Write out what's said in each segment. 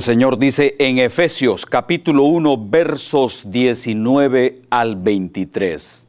Señor dice en Efesios capítulo 1 versos 19 al 23.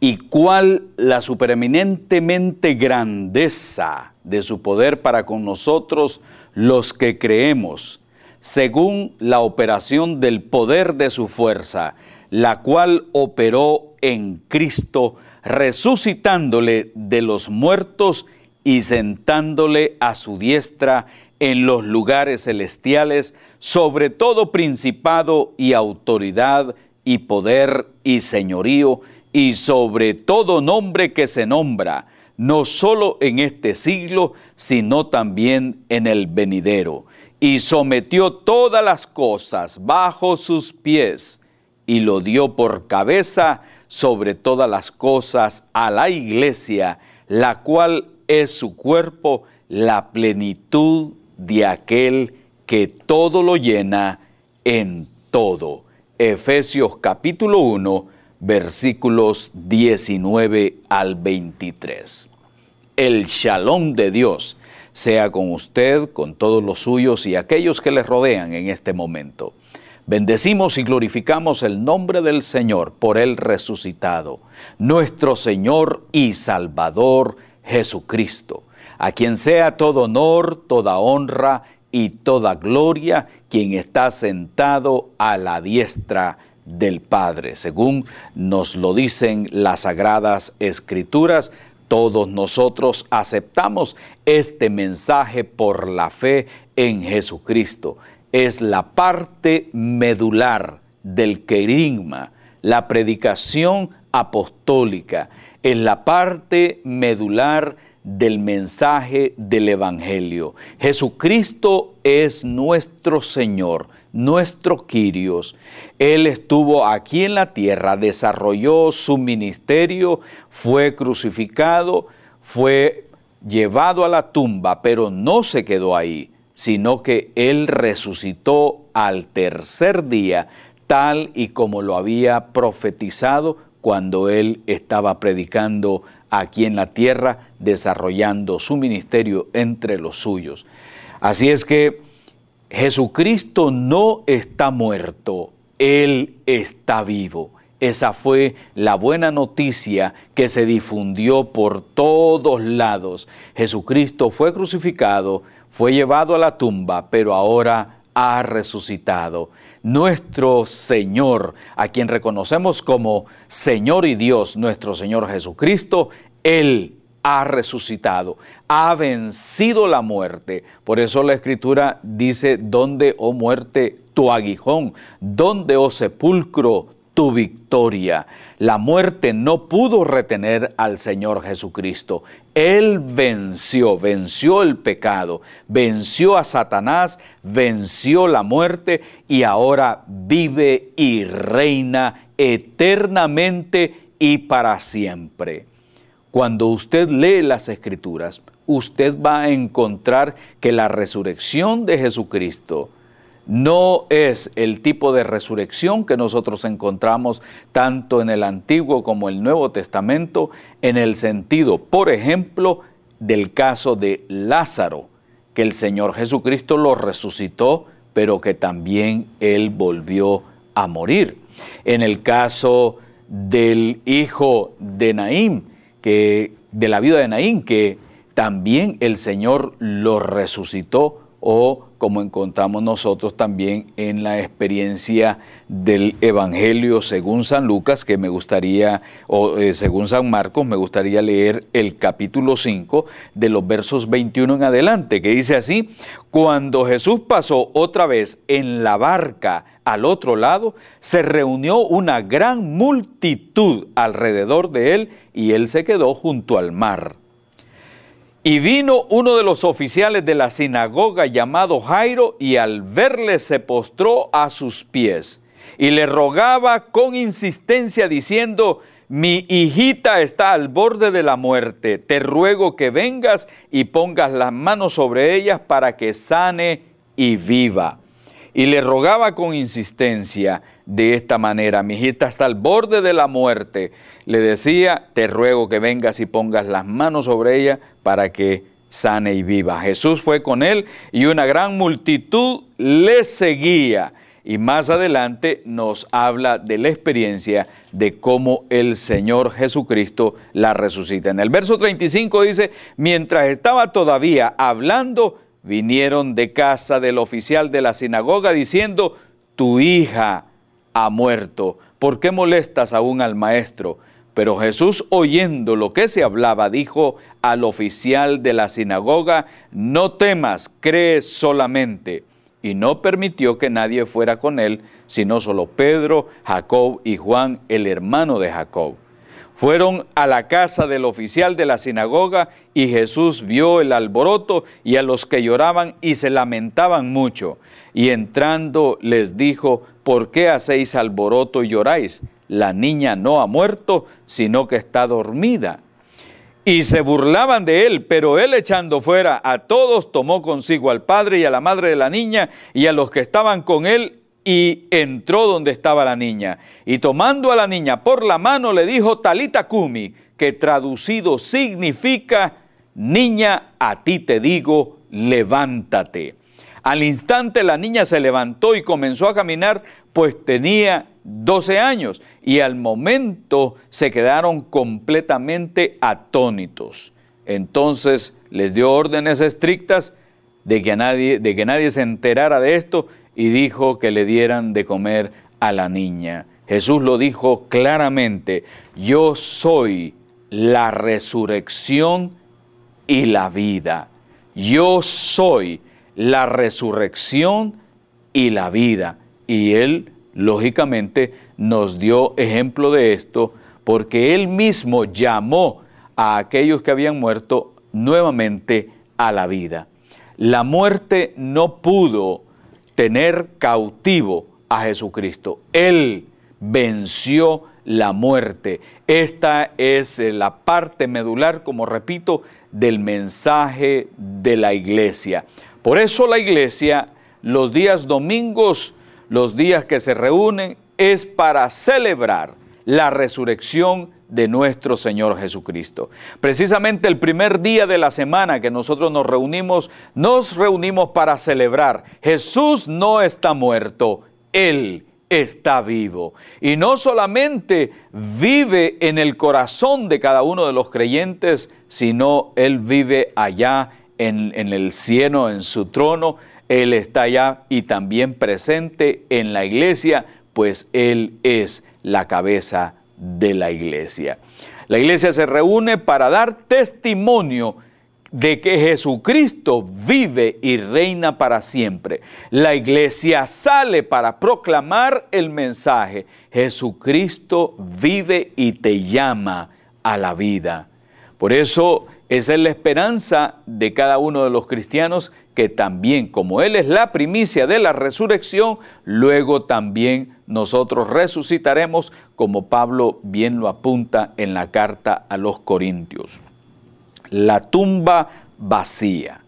Y cuál la supereminentemente grandeza de su poder para con nosotros los que creemos, según la operación del poder de su fuerza, la cual operó en Cristo, resucitándole de los muertos y sentándole a su diestra en los lugares celestiales, sobre todo principado y autoridad y poder y señorío, y sobre todo nombre que se nombra, no solo en este siglo, sino también en el venidero. Y sometió todas las cosas bajo sus pies, y lo dio por cabeza sobre todas las cosas a la iglesia, la cual es su cuerpo, la plenitud de aquel que todo lo llena en todo. Efesios capítulo 1, versículos 19 al 23. El shalom de Dios sea con usted, con todos los suyos y aquellos que les rodean en este momento. Bendecimos y glorificamos el nombre del Señor por el resucitado, nuestro Señor y Salvador Jesucristo a quien sea todo honor, toda honra y toda gloria, quien está sentado a la diestra del Padre. Según nos lo dicen las sagradas escrituras, todos nosotros aceptamos este mensaje por la fe en Jesucristo. Es la parte medular del querigma, la predicación apostólica, es la parte medular del mensaje del Evangelio. Jesucristo es nuestro Señor, nuestro Quirios. Él estuvo aquí en la tierra, desarrolló su ministerio, fue crucificado, fue llevado a la tumba, pero no se quedó ahí, sino que Él resucitó al tercer día, tal y como lo había profetizado cuando Él estaba predicando aquí en la tierra desarrollando su ministerio entre los suyos. Así es que Jesucristo no está muerto, Él está vivo. Esa fue la buena noticia que se difundió por todos lados. Jesucristo fue crucificado, fue llevado a la tumba, pero ahora ha resucitado nuestro Señor, a quien reconocemos como Señor y Dios, nuestro Señor Jesucristo, Él ha resucitado, ha vencido la muerte. Por eso la Escritura dice, ¿dónde, oh muerte, tu aguijón? ¿Dónde, oh sepulcro, victoria. La muerte no pudo retener al Señor Jesucristo. Él venció, venció el pecado, venció a Satanás, venció la muerte y ahora vive y reina eternamente y para siempre. Cuando usted lee las escrituras, usted va a encontrar que la resurrección de Jesucristo, no es el tipo de resurrección que nosotros encontramos tanto en el Antiguo como el Nuevo Testamento, en el sentido, por ejemplo, del caso de Lázaro, que el Señor Jesucristo lo resucitó, pero que también él volvió a morir. En el caso del hijo de Naín, que de la vida de Naín, que también el Señor lo resucitó, o como encontramos nosotros también en la experiencia del Evangelio según San Lucas, que me gustaría, o eh, según San Marcos, me gustaría leer el capítulo 5 de los versos 21 en adelante, que dice así, cuando Jesús pasó otra vez en la barca al otro lado, se reunió una gran multitud alrededor de él y él se quedó junto al mar. Y vino uno de los oficiales de la sinagoga llamado Jairo y al verle se postró a sus pies y le rogaba con insistencia diciendo, mi hijita está al borde de la muerte, te ruego que vengas y pongas las manos sobre ella para que sane y viva y le rogaba con insistencia de esta manera, mi hijita hasta el borde de la muerte, le decía, te ruego que vengas y pongas las manos sobre ella para que sane y viva. Jesús fue con él y una gran multitud le seguía. Y más adelante nos habla de la experiencia de cómo el Señor Jesucristo la resucita. En el verso 35 dice, mientras estaba todavía hablando, vinieron de casa del oficial de la sinagoga diciendo, tu hija ha muerto, ¿por qué molestas aún al maestro? Pero Jesús, oyendo lo que se hablaba, dijo al oficial de la sinagoga, no temas, cree solamente. Y no permitió que nadie fuera con él, sino solo Pedro, Jacob y Juan, el hermano de Jacob. Fueron a la casa del oficial de la sinagoga y Jesús vio el alboroto y a los que lloraban y se lamentaban mucho. Y entrando les dijo, ¿por qué hacéis alboroto y lloráis? La niña no ha muerto, sino que está dormida. Y se burlaban de él, pero él echando fuera a todos, tomó consigo al padre y a la madre de la niña y a los que estaban con él y entró donde estaba la niña. Y tomando a la niña por la mano le dijo Talita Kumi, que traducido significa, niña, a ti te digo, levántate. Al instante la niña se levantó y comenzó a caminar, pues tenía 12 años, y al momento se quedaron completamente atónitos. Entonces les dio órdenes estrictas de que nadie, de que nadie se enterara de esto y dijo que le dieran de comer a la niña. Jesús lo dijo claramente, yo soy la resurrección y la vida. Yo soy la resurrección y la vida. Y Él, lógicamente, nos dio ejemplo de esto porque Él mismo llamó a aquellos que habían muerto nuevamente a la vida. La muerte no pudo tener cautivo a Jesucristo. Él venció la muerte. Esta es eh, la parte medular, como repito, del mensaje de la iglesia. Por eso la iglesia, los días domingos, los días que se reúnen, es para celebrar la resurrección de nuestro Señor Jesucristo. Precisamente el primer día de la semana que nosotros nos reunimos, nos reunimos para celebrar. Jesús no está muerto, Él está vivo. Y no solamente vive en el corazón de cada uno de los creyentes, sino Él vive allá en, el cielo, en su trono. Él está allá y también presente en la iglesia, pues Él es la cabeza de la iglesia. La iglesia se reúne para dar testimonio de que Jesucristo vive y reina para siempre. La iglesia sale para proclamar el mensaje. Jesucristo vive y te llama a la vida. Por eso esa es la esperanza de cada uno de los cristianos que también como Él es la primicia de la resurrección, luego también nosotros resucitaremos, como Pablo bien lo apunta en la carta a los Corintios. La tumba vacía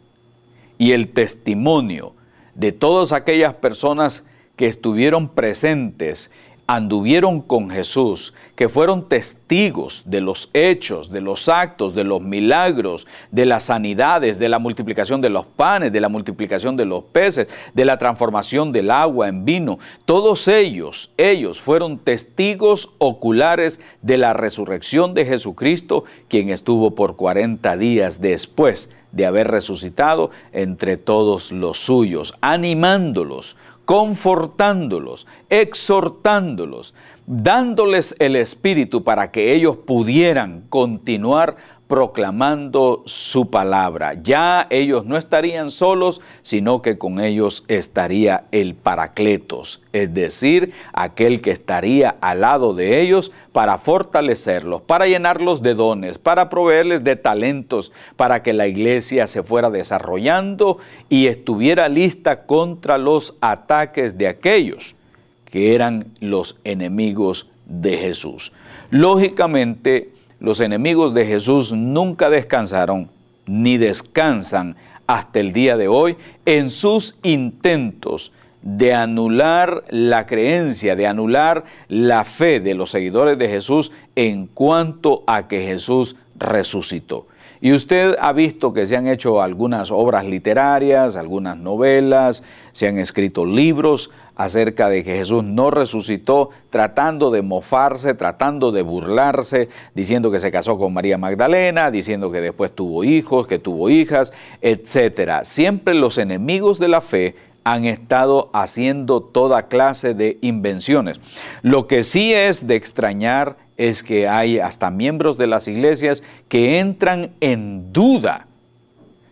y el testimonio de todas aquellas personas que estuvieron presentes anduvieron con Jesús, que fueron testigos de los hechos, de los actos, de los milagros, de las sanidades, de la multiplicación de los panes, de la multiplicación de los peces, de la transformación del agua en vino. Todos ellos, ellos fueron testigos oculares de la resurrección de Jesucristo, quien estuvo por 40 días después de haber resucitado entre todos los suyos, animándolos confortándolos, exhortándolos, dándoles el Espíritu para que ellos pudieran continuar proclamando su palabra. Ya ellos no estarían solos, sino que con ellos estaría el Paracletos, es decir, aquel que estaría al lado de ellos para fortalecerlos, para llenarlos de dones, para proveerles de talentos, para que la iglesia se fuera desarrollando y estuviera lista contra los ataques de aquellos que eran los enemigos de Jesús. Lógicamente, los enemigos de Jesús nunca descansaron ni descansan hasta el día de hoy en sus intentos de anular la creencia, de anular la fe de los seguidores de Jesús en cuanto a que Jesús resucitó. Y usted ha visto que se han hecho algunas obras literarias, algunas novelas, se han escrito libros acerca de que Jesús no resucitó, tratando de mofarse, tratando de burlarse, diciendo que se casó con María Magdalena, diciendo que después tuvo hijos, que tuvo hijas, etc. Siempre los enemigos de la fe han estado haciendo toda clase de invenciones. Lo que sí es de extrañar es que hay hasta miembros de las iglesias que entran en duda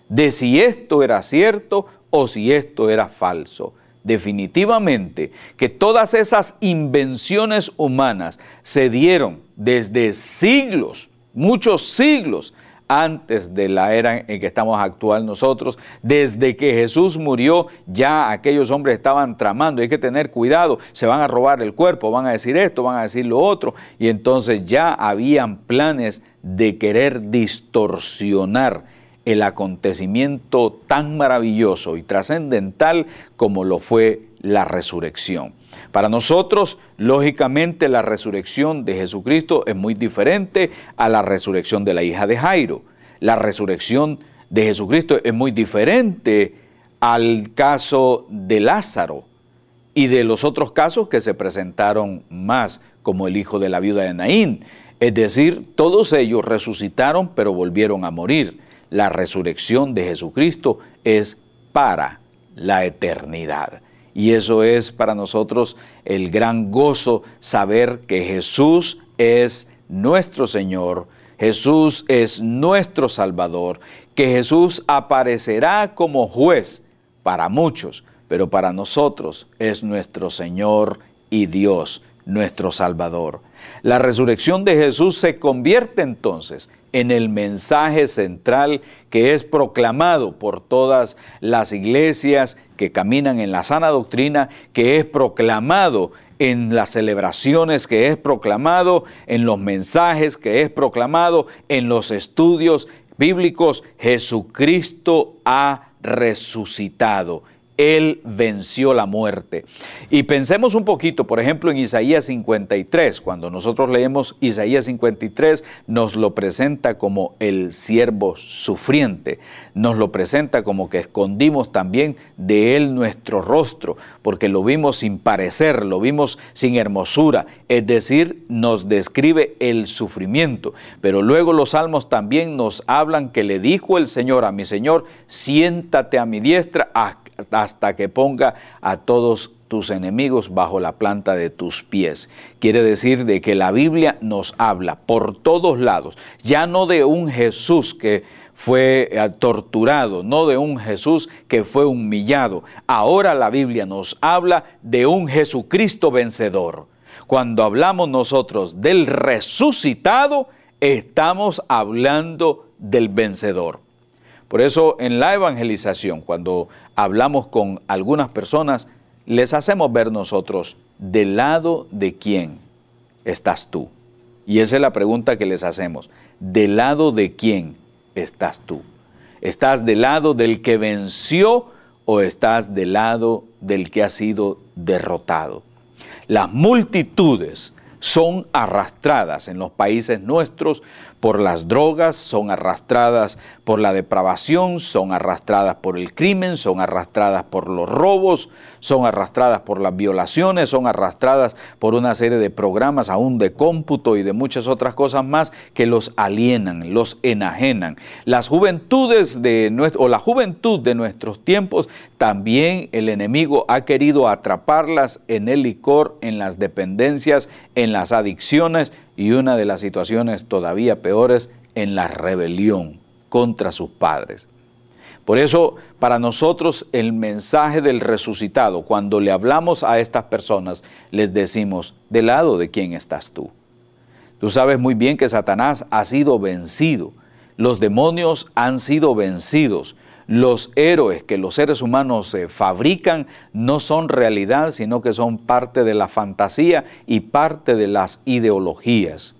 de si esto era cierto o si esto era falso definitivamente que todas esas invenciones humanas se dieron desde siglos, muchos siglos antes de la era en que estamos actual nosotros, desde que Jesús murió, ya aquellos hombres estaban tramando, hay que tener cuidado, se van a robar el cuerpo, van a decir esto, van a decir lo otro, y entonces ya habían planes de querer distorsionar el acontecimiento tan maravilloso y trascendental como lo fue la resurrección. Para nosotros, lógicamente, la resurrección de Jesucristo es muy diferente a la resurrección de la hija de Jairo. La resurrección de Jesucristo es muy diferente al caso de Lázaro y de los otros casos que se presentaron más, como el hijo de la viuda de Naín. Es decir, todos ellos resucitaron pero volvieron a morir la resurrección de Jesucristo es para la eternidad. Y eso es para nosotros el gran gozo, saber que Jesús es nuestro Señor, Jesús es nuestro Salvador, que Jesús aparecerá como juez para muchos, pero para nosotros es nuestro Señor y Dios, nuestro Salvador. La resurrección de Jesús se convierte entonces en el mensaje central que es proclamado por todas las iglesias que caminan en la sana doctrina, que es proclamado en las celebraciones que es proclamado, en los mensajes que es proclamado, en los estudios bíblicos, Jesucristo ha resucitado. Él venció la muerte. Y pensemos un poquito, por ejemplo, en Isaías 53, cuando nosotros leemos Isaías 53, nos lo presenta como el siervo sufriente, nos lo presenta como que escondimos también de Él nuestro rostro, porque lo vimos sin parecer, lo vimos sin hermosura, es decir, nos describe el sufrimiento. Pero luego los salmos también nos hablan que le dijo el Señor a mi Señor, siéntate a mi diestra hasta que ponga a todos tus enemigos bajo la planta de tus pies. Quiere decir de que la Biblia nos habla por todos lados, ya no de un Jesús que fue eh, torturado, no de un Jesús que fue humillado. Ahora la Biblia nos habla de un Jesucristo vencedor. Cuando hablamos nosotros del resucitado, estamos hablando del vencedor. Por eso en la evangelización, cuando hablamos con algunas personas, les hacemos ver nosotros del lado de quién estás tú. Y esa es la pregunta que les hacemos. ¿Del lado de quién estás tú? ¿Estás del lado del que venció o estás del lado del que ha sido derrotado? Las multitudes son arrastradas en los países nuestros por las drogas, son arrastradas por la depravación, son arrastradas por el crimen, son arrastradas por los robos, son arrastradas por las violaciones, son arrastradas por una serie de programas aún de cómputo y de muchas otras cosas más que los alienan, los enajenan. Las juventudes de o la juventud de nuestros tiempos, también el enemigo ha querido atraparlas en el licor, en las dependencias, en las adicciones, y una de las situaciones todavía peores en la rebelión contra sus padres. Por eso, para nosotros el mensaje del resucitado, cuando le hablamos a estas personas, les decimos, del lado de quién estás tú. Tú sabes muy bien que Satanás ha sido vencido, los demonios han sido vencidos, los héroes que los seres humanos eh, fabrican no son realidad, sino que son parte de la fantasía y parte de las ideologías.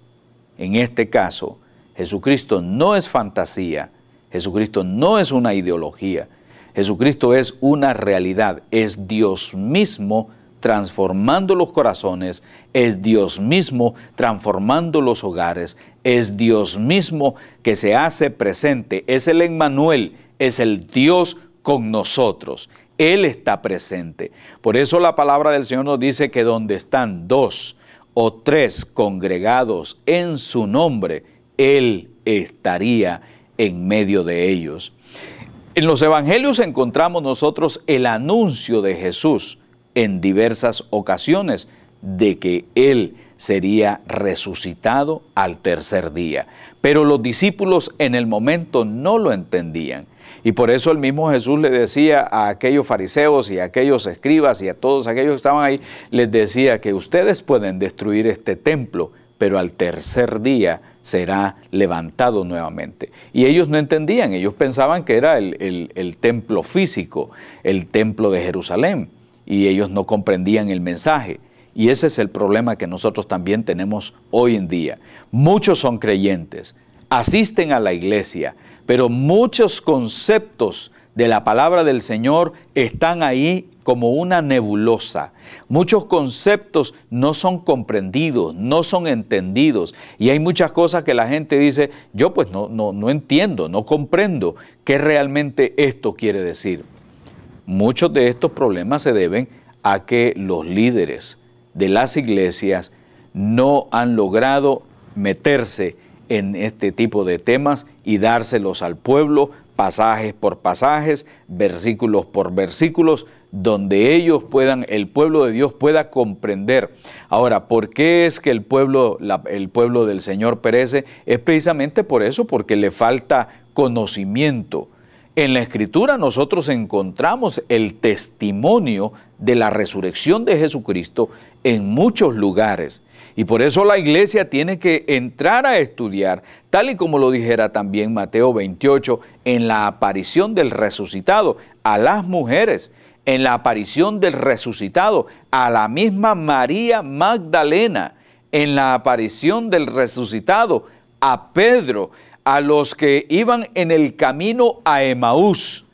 En este caso, Jesucristo no es fantasía, Jesucristo no es una ideología, Jesucristo es una realidad, es Dios mismo transformando los corazones, es Dios mismo transformando los hogares, es Dios mismo que se hace presente, es el Emmanuel, es el Dios con nosotros. Él está presente. Por eso la palabra del Señor nos dice que donde están dos o tres congregados en su nombre, Él estaría en medio de ellos. En los evangelios encontramos nosotros el anuncio de Jesús en diversas ocasiones de que Él sería resucitado al tercer día. Pero los discípulos en el momento no lo entendían. Y por eso el mismo Jesús le decía a aquellos fariseos y a aquellos escribas y a todos aquellos que estaban ahí, les decía que ustedes pueden destruir este templo, pero al tercer día será levantado nuevamente. Y ellos no entendían, ellos pensaban que era el, el templo físico, el templo de Jerusalén, y ellos no comprendían el mensaje. Y ese es el problema que nosotros también tenemos hoy en día. Muchos son creyentes, asisten a la iglesia, pero muchos conceptos de la palabra del Señor están ahí como una nebulosa. Muchos conceptos no son comprendidos, no son entendidos. Y hay muchas cosas que la gente dice, yo pues no, no, no entiendo, no comprendo qué realmente esto quiere decir. Muchos de estos problemas se deben a que los líderes de las iglesias no han logrado meterse en este tipo de temas y dárselos al pueblo pasajes por pasajes, versículos por versículos, donde ellos puedan, el pueblo de Dios pueda comprender. Ahora, ¿por qué es que el pueblo, el pueblo del Señor perece? Es precisamente por eso, porque le falta conocimiento. En la Escritura nosotros encontramos el testimonio de la resurrección de Jesucristo en muchos lugares. Y por eso la iglesia tiene que entrar a estudiar, tal y como lo dijera también Mateo 28, en la aparición del resucitado a las mujeres, en la aparición del resucitado a la misma María Magdalena, en la aparición del resucitado a Pedro, a los que iban en el camino a Emaús.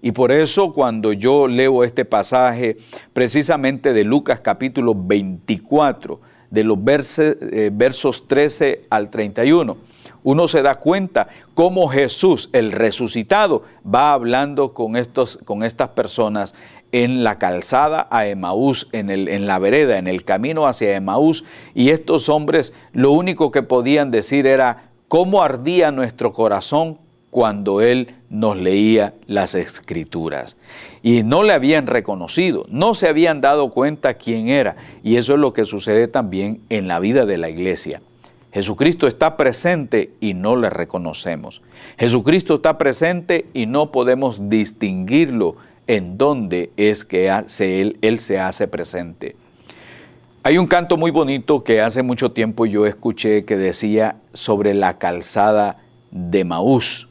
Y por eso cuando yo leo este pasaje precisamente de Lucas capítulo 24, de los eh, versos 13 al 31. Uno se da cuenta cómo Jesús, el resucitado, va hablando con, estos, con estas personas en la calzada a Emaús, en, el, en la vereda, en el camino hacia Emaús, y estos hombres lo único que podían decir era cómo ardía nuestro corazón cuando Él nos leía las escrituras y no le habían reconocido, no se habían dado cuenta quién era. Y eso es lo que sucede también en la vida de la iglesia. Jesucristo está presente y no le reconocemos. Jesucristo está presente y no podemos distinguirlo en dónde es que hace él, él se hace presente. Hay un canto muy bonito que hace mucho tiempo yo escuché que decía sobre la calzada de Maús.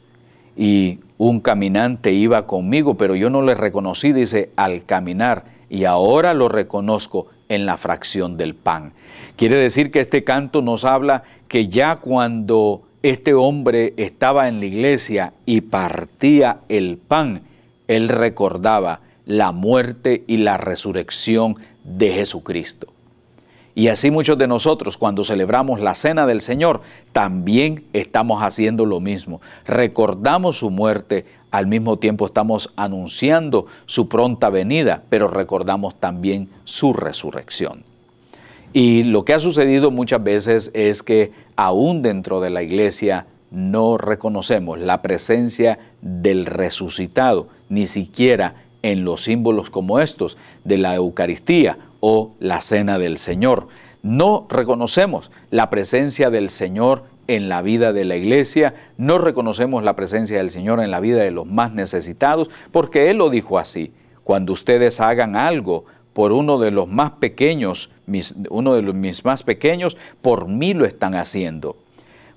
Y un caminante iba conmigo, pero yo no le reconocí, dice, al caminar, y ahora lo reconozco en la fracción del pan. Quiere decir que este canto nos habla que ya cuando este hombre estaba en la iglesia y partía el pan, él recordaba la muerte y la resurrección de Jesucristo. Y así muchos de nosotros cuando celebramos la cena del Señor también estamos haciendo lo mismo. Recordamos su muerte, al mismo tiempo estamos anunciando su pronta venida, pero recordamos también su resurrección. Y lo que ha sucedido muchas veces es que aún dentro de la iglesia no reconocemos la presencia del resucitado, ni siquiera en los símbolos como estos, de la Eucaristía o la cena del Señor. No reconocemos la presencia del Señor en la vida de la iglesia, no reconocemos la presencia del Señor en la vida de los más necesitados, porque Él lo dijo así, cuando ustedes hagan algo por uno de los más pequeños, uno de los, mis más pequeños, por mí lo están haciendo.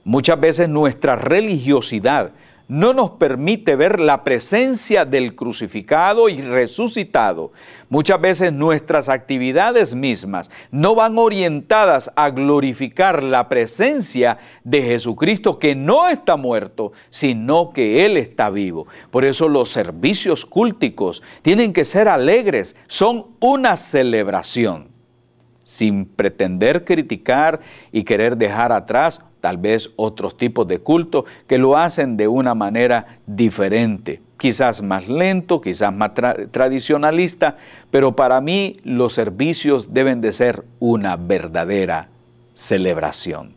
Muchas veces nuestra religiosidad no nos permite ver la presencia del crucificado y resucitado. Muchas veces nuestras actividades mismas no van orientadas a glorificar la presencia de Jesucristo que no está muerto, sino que Él está vivo. Por eso los servicios cúlticos tienen que ser alegres, son una celebración sin pretender criticar y querer dejar atrás tal vez otros tipos de culto que lo hacen de una manera diferente, quizás más lento, quizás más tradicionalista, pero para mí los servicios deben de ser una verdadera celebración,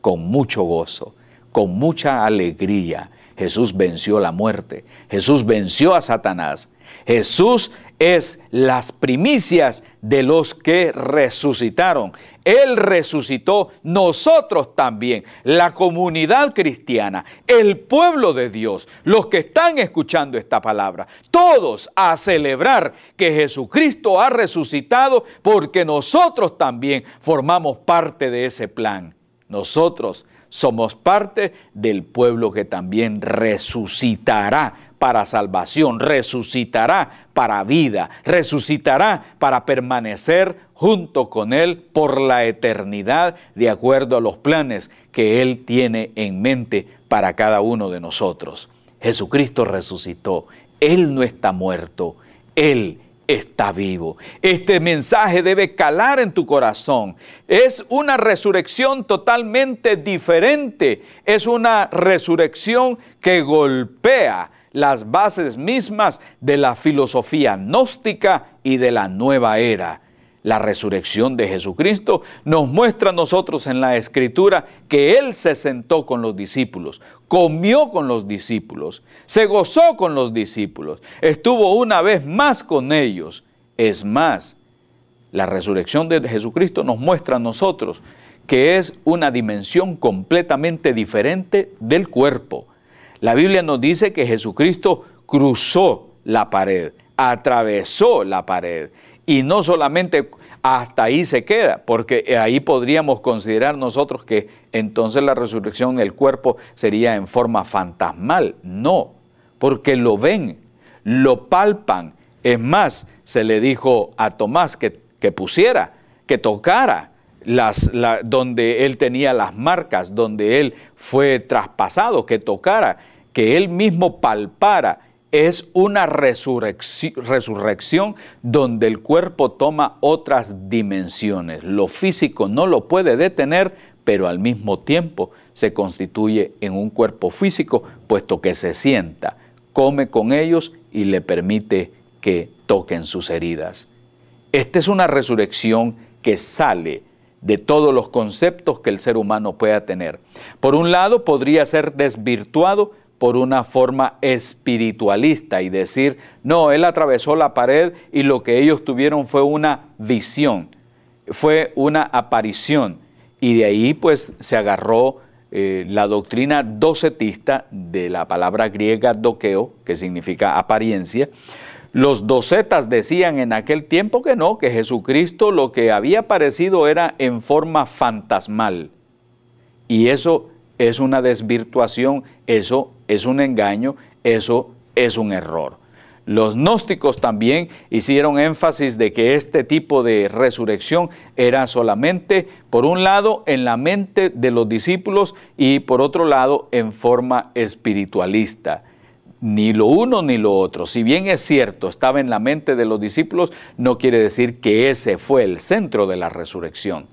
con mucho gozo, con mucha alegría. Jesús venció la muerte, Jesús venció a Satanás, Jesús es las primicias de los que resucitaron. Él resucitó, nosotros también, la comunidad cristiana, el pueblo de Dios, los que están escuchando esta palabra, todos a celebrar que Jesucristo ha resucitado porque nosotros también formamos parte de ese plan. Nosotros somos parte del pueblo que también resucitará para salvación, resucitará para vida, resucitará para permanecer junto con Él por la eternidad, de acuerdo a los planes que Él tiene en mente para cada uno de nosotros. Jesucristo resucitó, Él no está muerto, Él está vivo. Este mensaje debe calar en tu corazón. Es una resurrección totalmente diferente. Es una resurrección que golpea las bases mismas de la filosofía gnóstica y de la nueva era. La resurrección de Jesucristo nos muestra a nosotros en la Escritura que Él se sentó con los discípulos, comió con los discípulos, se gozó con los discípulos, estuvo una vez más con ellos. Es más, la resurrección de Jesucristo nos muestra a nosotros que es una dimensión completamente diferente del cuerpo. La Biblia nos dice que Jesucristo cruzó la pared, atravesó la pared. Y no solamente hasta ahí se queda, porque ahí podríamos considerar nosotros que entonces la resurrección del cuerpo sería en forma fantasmal. No, porque lo ven, lo palpan. Es más, se le dijo a Tomás que, que pusiera, que tocara, donde él tenía las marcas, donde él fue traspasado, que tocara, que él mismo palpara. Es una resurrección donde el cuerpo toma otras dimensiones. Lo físico no lo puede detener, pero al mismo tiempo se constituye en un cuerpo físico, puesto que se sienta, come con ellos y le permite que toquen sus heridas. Esta es una resurrección que sale de todos los conceptos que el ser humano pueda tener. Por un lado, podría ser desvirtuado por una forma espiritualista y decir, no, él atravesó la pared y lo que ellos tuvieron fue una visión, fue una aparición. Y de ahí pues se agarró eh, la doctrina docetista de la palabra griega doqueo, que significa apariencia, los docetas decían en aquel tiempo que no, que Jesucristo lo que había aparecido era en forma fantasmal. Y eso es una desvirtuación, eso es un engaño, eso es un error. Los gnósticos también hicieron énfasis de que este tipo de resurrección era solamente, por un lado, en la mente de los discípulos y por otro lado, en forma espiritualista ni lo uno ni lo otro. Si bien es cierto, estaba en la mente de los discípulos, no quiere decir que ese fue el centro de la resurrección.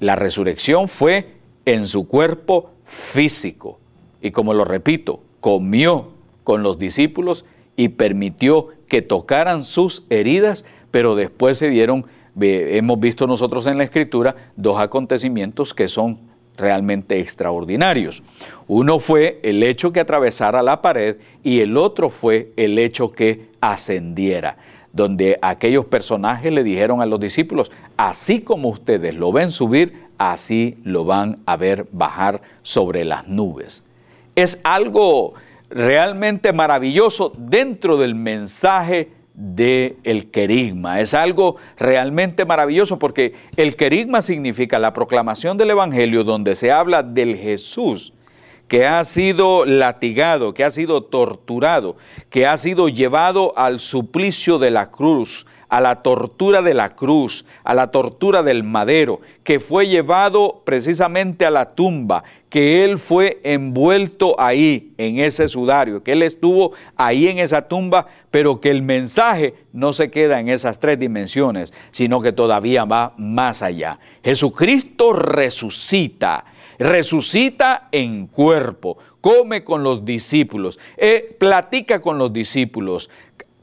La resurrección fue en su cuerpo físico. Y como lo repito, comió con los discípulos y permitió que tocaran sus heridas, pero después se dieron, hemos visto nosotros en la escritura, dos acontecimientos que son realmente extraordinarios. Uno fue el hecho que atravesara la pared y el otro fue el hecho que ascendiera, donde aquellos personajes le dijeron a los discípulos, así como ustedes lo ven subir, así lo van a ver bajar sobre las nubes. Es algo realmente maravilloso dentro del mensaje de el querigma. Es algo realmente maravilloso porque el querigma significa la proclamación del Evangelio donde se habla del Jesús que ha sido latigado, que ha sido torturado, que ha sido llevado al suplicio de la cruz, a la tortura de la cruz, a la tortura del madero, que fue llevado precisamente a la tumba, que él fue envuelto ahí, en ese sudario, que él estuvo ahí en esa tumba, pero que el mensaje no se queda en esas tres dimensiones, sino que todavía va más allá. Jesucristo resucita resucita en cuerpo, come con los discípulos, eh, platica con los discípulos,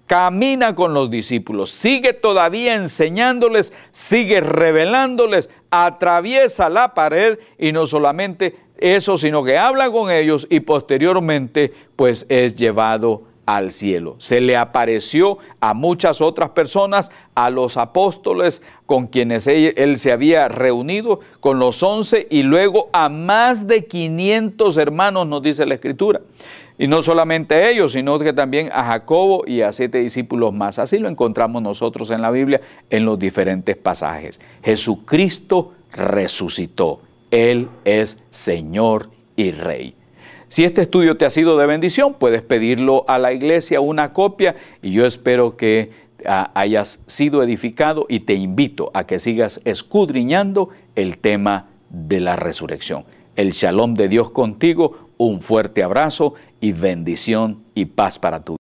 camina con los discípulos, sigue todavía enseñándoles, sigue revelándoles, atraviesa la pared y no solamente eso, sino que habla con ellos y posteriormente pues es llevado al cielo. Se le apareció a muchas otras personas, a los apóstoles con quienes él, él, se había reunido, con los once y luego a más de 500 hermanos, nos dice la escritura. Y no solamente a ellos, sino que también a Jacobo y a siete discípulos más. Así lo encontramos nosotros en la Biblia en los diferentes pasajes. Jesucristo resucitó. Él es Señor y Rey. Si este estudio te ha sido de bendición, puedes pedirlo a la iglesia una copia y yo espero que ah, hayas sido edificado y te invito a que sigas escudriñando el tema de la resurrección. El shalom de Dios contigo, un fuerte abrazo y bendición y paz para tu